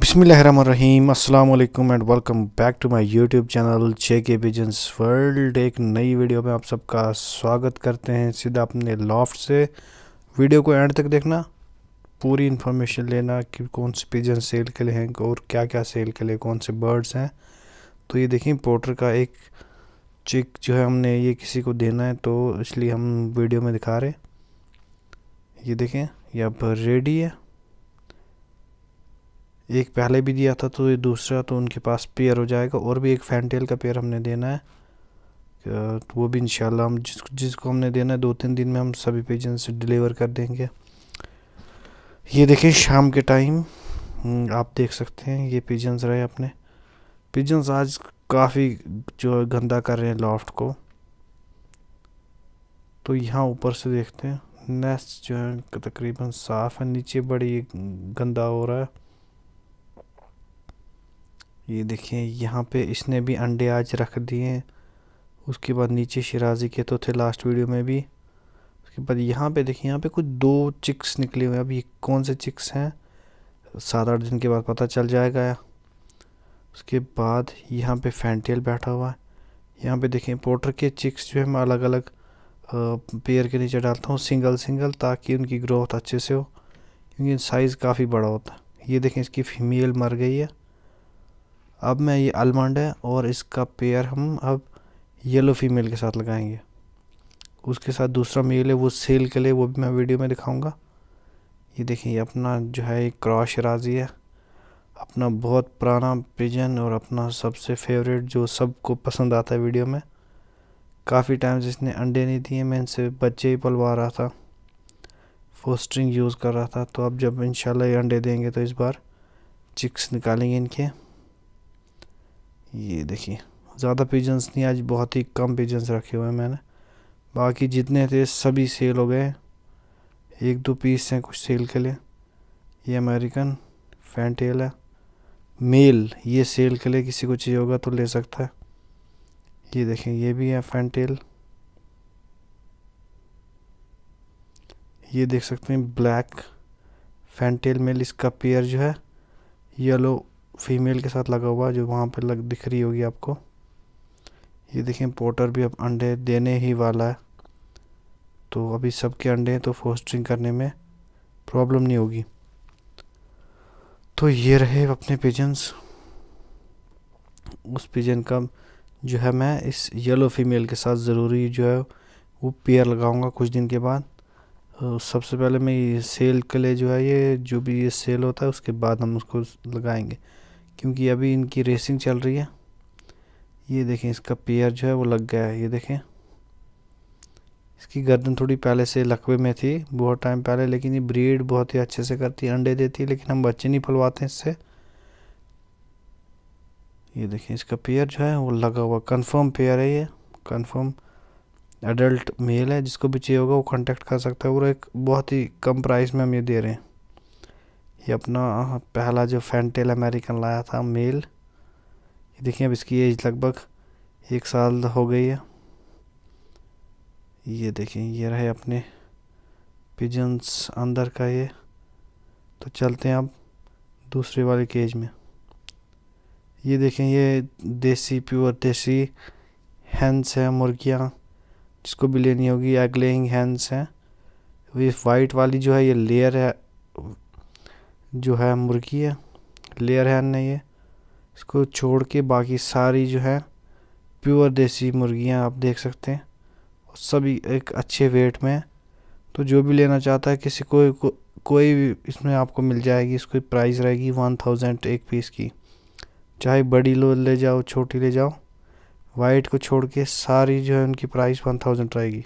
बिसमीम अल्लाम and welcome back to my YouTube channel J K business world एक नई वीडियो में आप सबका स्वागत करते हैं सीधा अपने लॉफ्ट से वीडियो को एंड तक देखना पूरी इन्फॉर्मेशन लेना कि कौन से पिजन सेल के लिए हैं और क्या क्या सेल के लिए कौन से बर्ड्स हैं तो ये देखें पोटर का एक चिक जो है हमने ये किसी को देना है तो इसलिए हम वीडियो में दिखा रहे ये देखें ये अब रेडी है एक पहले भी दिया था तो ये दूसरा तो उनके पास पेयर हो जाएगा और भी एक फैनटेल का पेयर हमने देना है तो वो भी इंशाल्लाह हम जिस जिसको हमने देना है दो तीन दिन में हम सभी पेजेंट से डिलीवर कर देंगे ये देखें शाम के टाइम हम्म, आप देख सकते हैं ये पिजन्स रहे अपने पिजन्स आज काफ़ी जो गंदा कर रहे हैं लॉफ्ट को तो यहाँ ऊपर से देखते हैं नेस्ट जो है तकरीबन साफ़ है नीचे बड़ी गंदा हो रहा है ये देखिए यहाँ पे इसने भी अंडे आज रख दिए उसके बाद नीचे शराजी के तो थे लास्ट वीडियो में भी उसके बाद यहाँ पे देखिए यहाँ पे कुछ दो चिक्स निकले हुए हैं अब ये कौन से चिक्स हैं सात आठ दिन के बाद पता चल जाएगा उसके बाद यहाँ पे फैंटेल बैठा हुआ है यहाँ पे देखें पोटर के चिक्स जो है मैं अलग अलग पेयर के नीचे डालता हूँ सिंगल सिंगल ताकि उनकी ग्रोथ अच्छे से हो क्योंकि साइज़ काफ़ी बड़ा होता है ये देखें इसकी फीमेल मर गई है अब मैं ये आलमंड है और इसका पेयर हम अब येलो फीमेल के साथ लगाएंगे उसके साथ दूसरा मेल है वो सेल के लिए वो भी मैं वीडियो में दिखाऊंगा ये देखिए अपना जो है क्रॉश राजी है अपना बहुत पुराना पिजन और अपना सबसे फेवरेट जो सबको पसंद आता है वीडियो में काफ़ी टाइम इसने अंडे नहीं दिए मैं इनसे बच्चे ही पलवा रहा था फोस्टरिंग यूज़ कर रहा था तो अब जब इन ये अंडे देंगे तो इस बार चिक्स निकालेंगे इनके ये देखिए ज़्यादा पिजन्स नहीं आज बहुत ही कम पिजन्स रखे हुए हैं मैंने बाकी जितने थे सभी सेल हो गए एक दो पीस हैं कुछ सेल के लिए ये अमेरिकन फैंटेल है मेल ये सेल के लिए किसी को चाहिए होगा तो ले सकता है ये देखें ये भी है टेल ये देख सकते हैं ब्लैक टेल मेल इसका पेयर जो है येलो फीमेल के साथ लगा हुआ जो वहाँ पर लग दिख रही होगी आपको ये देखें पोटर भी अब अंडे देने ही वाला है तो अभी सबके अंडे हैं तो फोस्टिंग करने में प्रॉब्लम नहीं होगी तो ये रहे अपने पिजन्स उस पिजन का जो है मैं इस येलो फीमेल के साथ ज़रूरी जो है वो पेयर लगाऊंगा कुछ दिन के बाद सबसे पहले मैं ये सेल के लिए जो है ये जो भी ये सेल होता है उसके बाद हम उसको लगाएंगे क्योंकि अभी इनकी रेसिंग चल रही है ये देखें इसका पेयर जो है वो लग गया है ये देखें इसकी गर्दन थोड़ी पहले से लकवे में थी बहुत टाइम पहले लेकिन ये ब्रीड बहुत ही अच्छे से करती है अंडे देती है लेकिन हम बच्चे नहीं पलवाते इससे ये देखें इसका पेयर जो है वो लगा हुआ कन्फर्म पेयर है ये कन्फर्म एडल्ट मेल है जिसको भी चाहिए होगा वो कॉन्टेक्ट कर सकता है और एक बहुत ही कम प्राइस में हम ये दे रहे हैं ये अपना पहला जो फैंटेल अमेरिकन लाया था मेल ये देखिए अब इसकी एज लगभग एक साल हो गई है ये देखिए ये रहे अपने पिजन्स अंदर का ये तो चलते हैं अब दूसरे वाले केज में ये देखें ये देसी प्योर देसी हैंस हैं मुर्गियाँ जिसको भी लेनी होगी एग लेइंग हैंस हैं तो ये वाइट वाली जो है ये लेयर है जो है मुर्गी है लेयर है ने ये इसको छोड़ के बाकी सारी जो है प्योर देसी मुर्गियां आप देख सकते हैं और सभी एक अच्छे वेट में तो जो भी लेना चाहता है किसी को, को कोई भी इसमें आपको मिल जाएगी इसकी प्राइस रहेगी वन थाउजेंड एक पीस की चाहे बड़ी लो ले जाओ छोटी ले जाओ वाइट को छोड़ के सारी जो है उनकी प्राइस वन थाउजेंड रहेगी